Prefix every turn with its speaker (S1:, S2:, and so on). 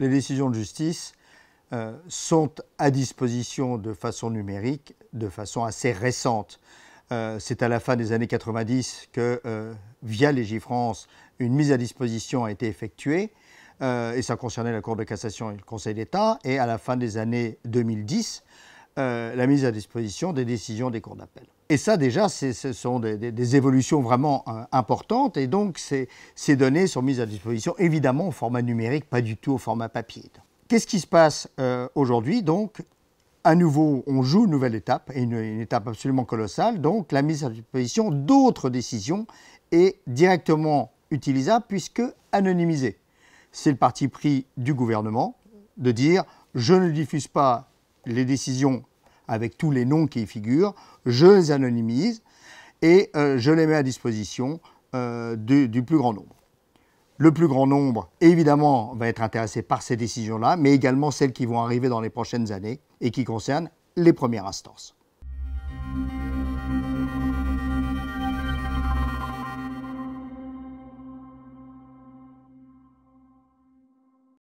S1: les décisions de justice euh, sont à disposition de façon numérique, de façon assez récente. Euh, c'est à la fin des années 90 que, euh, via Légifrance, une mise à disposition a été effectuée, et ça concernait la Cour de cassation et le Conseil d'État, et à la fin des années 2010, euh, la mise à disposition des décisions des cours d'appel. Et ça, déjà, ce sont des, évolutions vraiment euh, importantes. Et donc, ces, données sont mises à disposition, évidemment, au format numérique, pas du tout au format papier. Qu'est-ce qui se passe euh, aujourd'hui Donc, à nouveau, on joue une nouvelle étape, et une étape absolument colossale. Donc, la mise à disposition d'autres décisions est directement utilisable puisque anonymisée. C'est le parti pris du gouvernement de dire je ne diffuse pas les décisions avec tous les noms qui y figurent, je les anonymise et euh, je les mets à disposition euh, du, plus grand nombre. Le plus grand nombre, évidemment, va être intéressé par ces décisions-là, mais également celles qui vont arriver dans les prochaines années et qui concernent les premières instances.